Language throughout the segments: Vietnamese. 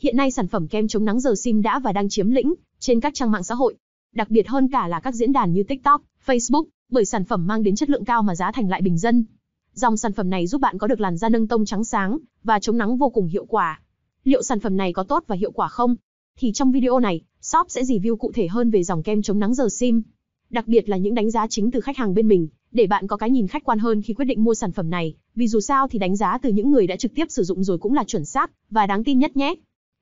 Hiện nay sản phẩm kem chống nắng giờ sim đã và đang chiếm lĩnh trên các trang mạng xã hội, đặc biệt hơn cả là các diễn đàn như TikTok, Facebook, bởi sản phẩm mang đến chất lượng cao mà giá thành lại bình dân. Dòng sản phẩm này giúp bạn có được làn da nâng tông trắng sáng và chống nắng vô cùng hiệu quả. Liệu sản phẩm này có tốt và hiệu quả không? Thì trong video này, shop sẽ review cụ thể hơn về dòng kem chống nắng giờ sim, đặc biệt là những đánh giá chính từ khách hàng bên mình, để bạn có cái nhìn khách quan hơn khi quyết định mua sản phẩm này, vì dù sao thì đánh giá từ những người đã trực tiếp sử dụng rồi cũng là chuẩn xác và đáng tin nhất nhé.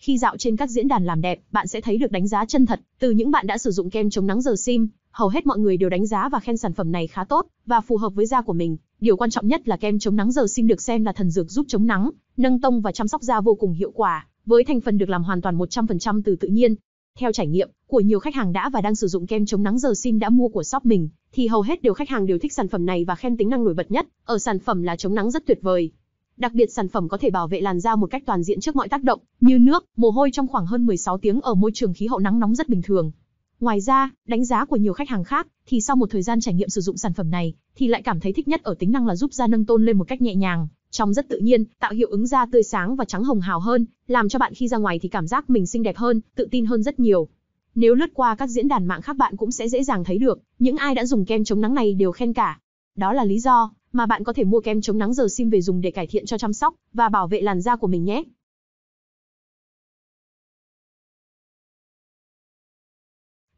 Khi dạo trên các diễn đàn làm đẹp, bạn sẽ thấy được đánh giá chân thật từ những bạn đã sử dụng kem chống nắng giờ sim. Hầu hết mọi người đều đánh giá và khen sản phẩm này khá tốt và phù hợp với da của mình. Điều quan trọng nhất là kem chống nắng giờ sim được xem là thần dược giúp chống nắng, nâng tông và chăm sóc da vô cùng hiệu quả, với thành phần được làm hoàn toàn 100% từ tự nhiên. Theo trải nghiệm của nhiều khách hàng đã và đang sử dụng kem chống nắng giờ sim đã mua của shop mình, thì hầu hết đều khách hàng đều thích sản phẩm này và khen tính năng nổi bật nhất ở sản phẩm là chống nắng rất tuyệt vời. Đặc biệt sản phẩm có thể bảo vệ làn da một cách toàn diện trước mọi tác động, như nước, mồ hôi trong khoảng hơn 16 tiếng ở môi trường khí hậu nắng nóng rất bình thường. Ngoài ra, đánh giá của nhiều khách hàng khác thì sau một thời gian trải nghiệm sử dụng sản phẩm này thì lại cảm thấy thích nhất ở tính năng là giúp da nâng tôn lên một cách nhẹ nhàng, trong rất tự nhiên, tạo hiệu ứng da tươi sáng và trắng hồng hào hơn, làm cho bạn khi ra ngoài thì cảm giác mình xinh đẹp hơn, tự tin hơn rất nhiều. Nếu lướt qua các diễn đàn mạng khác bạn cũng sẽ dễ dàng thấy được, những ai đã dùng kem chống nắng này đều khen cả. Đó là lý do mà bạn có thể mua kem chống nắng giờ sim về dùng để cải thiện cho chăm sóc và bảo vệ làn da của mình nhé.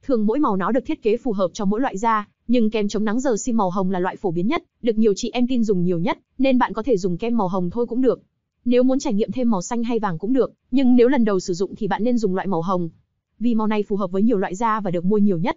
Thường mỗi màu nó được thiết kế phù hợp cho mỗi loại da, nhưng kem chống nắng giờ sim màu hồng là loại phổ biến nhất, được nhiều chị em tin dùng nhiều nhất, nên bạn có thể dùng kem màu hồng thôi cũng được. Nếu muốn trải nghiệm thêm màu xanh hay vàng cũng được, nhưng nếu lần đầu sử dụng thì bạn nên dùng loại màu hồng. Vì màu này phù hợp với nhiều loại da và được mua nhiều nhất.